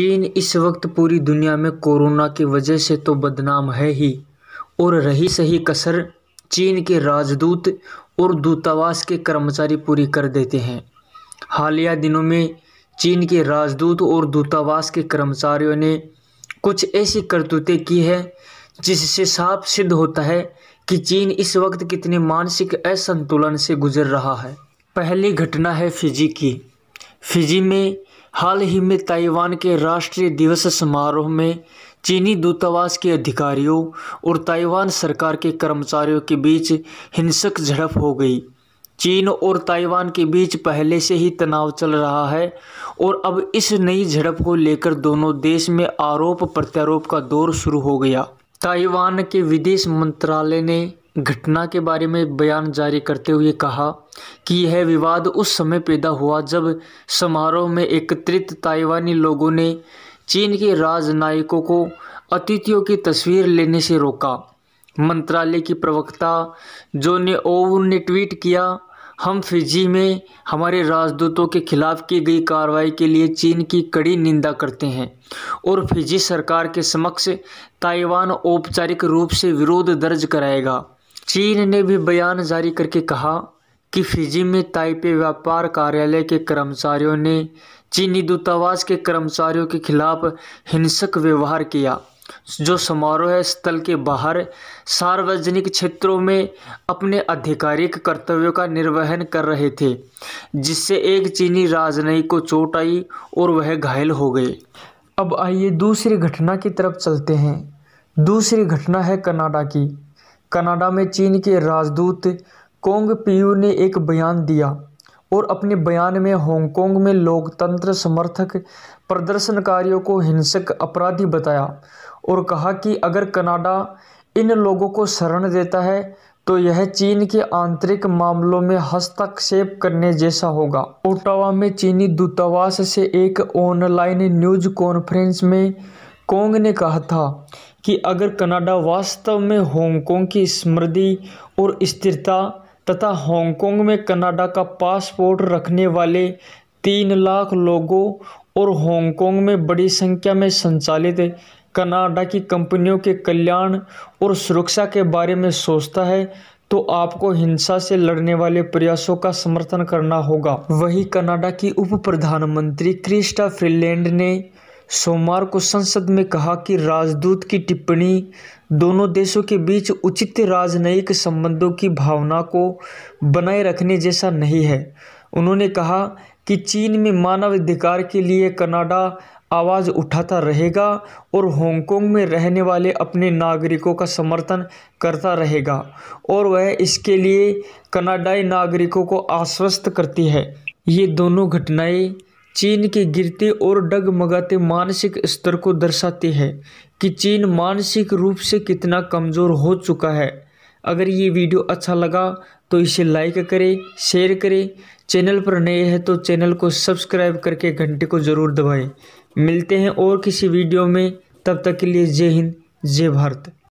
चीन इस वक्त पूरी दुनिया में कोरोना की वजह से तो बदनाम है ही और रही सही कसर चीन के राजदूत और दूतावास के कर्मचारी पूरी कर देते हैं हालिया दिनों में चीन के राजदूत और दूतावास के कर्मचारियों ने कुछ ऐसी करतूतें की है जिससे साफ सिद्ध होता है कि चीन इस वक्त कितने मानसिक असंतुलन से गुजर रहा है पहली घटना है फिजी की फिजी में हाल ही में ताइवान के राष्ट्रीय दिवस समारोह में चीनी दूतावास के अधिकारियों और ताइवान सरकार के कर्मचारियों के बीच हिंसक झड़प हो गई चीन और ताइवान के बीच पहले से ही तनाव चल रहा है और अब इस नई झड़प को लेकर दोनों देश में आरोप प्रत्यारोप का दौर शुरू हो गया ताइवान के विदेश मंत्रालय ने घटना के बारे में बयान जारी करते हुए कहा कि यह विवाद उस समय पैदा हुआ जब समारोह में एकत्रित ताइवानी लोगों ने चीन के राजनयिकों को अतिथियों की तस्वीर लेने से रोका मंत्रालय की प्रवक्ता जोने ओव ने ट्वीट किया हम फिजी में हमारे राजदूतों के खिलाफ की गई कार्रवाई के लिए चीन की कड़ी निंदा करते हैं और फिजी सरकार के समक्ष ताइवान औपचारिक रूप से विरोध दर्ज कराएगा चीन ने भी बयान जारी करके कहा कि फिजी में ताइपे व्यापार कार्यालय के कर्मचारियों ने चीनी दूतावास के कर्मचारियों के खिलाफ हिंसक व्यवहार किया जो समारोह स्थल के बाहर सार्वजनिक क्षेत्रों में अपने आधिकारिक कर्तव्यों का निर्वहन कर रहे थे जिससे एक चीनी राजनयिक को चोट आई और वह घायल हो गए अब आइए दूसरी घटना की तरफ चलते हैं दूसरी घटना है कनाडा की कनाडा में चीन के राजदूत कोंग पीयू ने एक बयान दिया और अपने बयान में हांगकांग में लोकतंत्र समर्थक प्रदर्शनकारियों को हिंसक अपराधी बताया और कहा कि अगर कनाडा इन लोगों को शरण देता है तो यह चीन के आंतरिक मामलों में हस्तक्षेप करने जैसा होगा ओटावा में चीनी दूतावास से एक ऑनलाइन न्यूज कॉन्फ्रेंस में कोंग ने कहा था कि अगर कनाडा वास्तव में हांगकांग की समृद्धि और स्थिरता तथा हांगकांग में कनाडा का पासपोर्ट रखने वाले तीन लाख लोगों और हांगकांग में बड़ी संख्या में संचालित कनाडा की कंपनियों के कल्याण और सुरक्षा के बारे में सोचता है तो आपको हिंसा से लड़ने वाले प्रयासों का समर्थन करना होगा वही कनाडा की उप प्रधानमंत्री क्रिस्टा फिनलैंड ने सोमवार को संसद में कहा कि राजदूत की टिप्पणी दोनों देशों के बीच उचित राजनयिक संबंधों की भावना को बनाए रखने जैसा नहीं है उन्होंने कहा कि चीन में मानवाधिकार के लिए कनाडा आवाज़ उठाता रहेगा और हांगकांग में रहने वाले अपने नागरिकों का समर्थन करता रहेगा और वह इसके लिए कनाडाई नागरिकों को आश्वस्त करती है ये दोनों घटनाएं चीन के गिरते और डगमगाते मानसिक स्तर को दर्शाते हैं कि चीन मानसिक रूप से कितना कमज़ोर हो चुका है अगर ये वीडियो अच्छा लगा तो इसे लाइक करें शेयर करें चैनल पर नए हैं तो चैनल को सब्सक्राइब करके घंटे को ज़रूर दबाएं मिलते हैं और किसी वीडियो में तब तक के लिए जय हिंद जय भारत